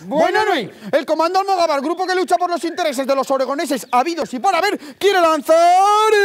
Bueno, hay! El comando Almogavar, grupo que lucha por los intereses de los oregoneses habidos y para ver, quiere lanzar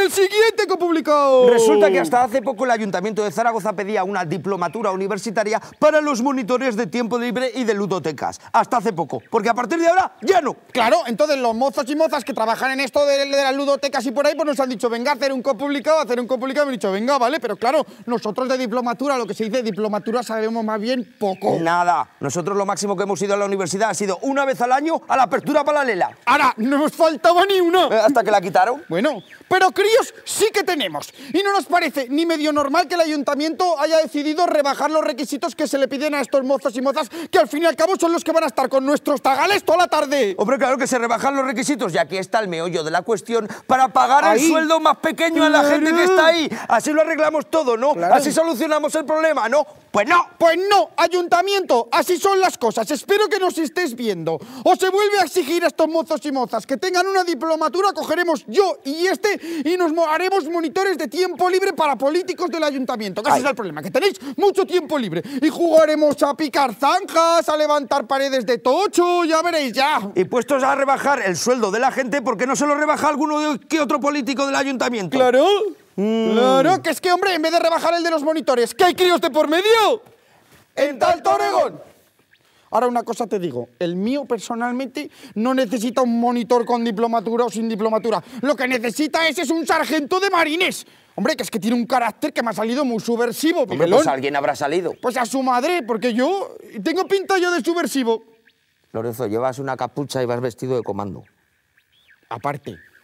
el siguiente copublicado. Resulta que hasta hace poco el Ayuntamiento de Zaragoza pedía una diplomatura universitaria para los monitores de tiempo libre y de ludotecas. Hasta hace poco. Porque a partir de ahora, ya no. Claro, entonces los mozos y mozas que trabajan en esto de, las ludotecas y por ahí, pues nos han dicho, venga, hacer un copublicado, hacer un copublicado. Me han dicho, venga, vale, pero claro, nosotros de diplomatura, lo que se dice diplomatura, sabemos más bien poco. Nada. Nosotros lo máximo que hemos ido a la universidad universidad ha sido una vez al año a la apertura paralela. Ahora, no nos faltaba ni una. Eh, hasta que la quitaron. Bueno, pero críos sí que tenemos. Y no nos parece ni medio normal que el ayuntamiento haya decidido rebajar los requisitos que se le piden a estos mozos y mozas, que al fin y al cabo son los que van a estar con nuestros tagales toda la tarde. Hombre, claro que se rebajan los requisitos, y aquí está el meollo de la cuestión, para pagar el sueldo más pequeño a la gente que está ahí. Así lo arreglamos todo, ¿no? Así solucionamos el problema, ¿no? Pues no. Pues no, ayuntamiento, así son las cosas. Espero que no os estéis viendo o se vuelve a exigir a estos mozos y mozas que tengan una diplomatura, cogeremos yo y este y nos haremos monitores de tiempo libre para políticos del ayuntamiento. Que ese es el problema, que tenéis mucho tiempo libre y jugaremos a picar zanjas, a levantar paredes de tocho, ya veréis ya. Y puestos a rebajar el sueldo de la gente, porque no se lo rebaja alguno de, que otro político del ayuntamiento? Claro. Mm. Claro, que es que, hombre, en vez de rebajar el de los monitores, ¿qué hay críos de por medio? ¡En tal Torregón! Ahora una cosa te digo, el mío personalmente no necesita un monitor con diplomatura o sin diplomatura. Lo que necesita ese es un sargento de marines. Hombre, que es que tiene un carácter que me ha salido muy subversivo. Hombre, pues alguien habrá salido. Pues a su madre, porque yo tengo pinta yo de subversivo. Lorenzo, llevas una capucha y vas vestido de comando. Aparte,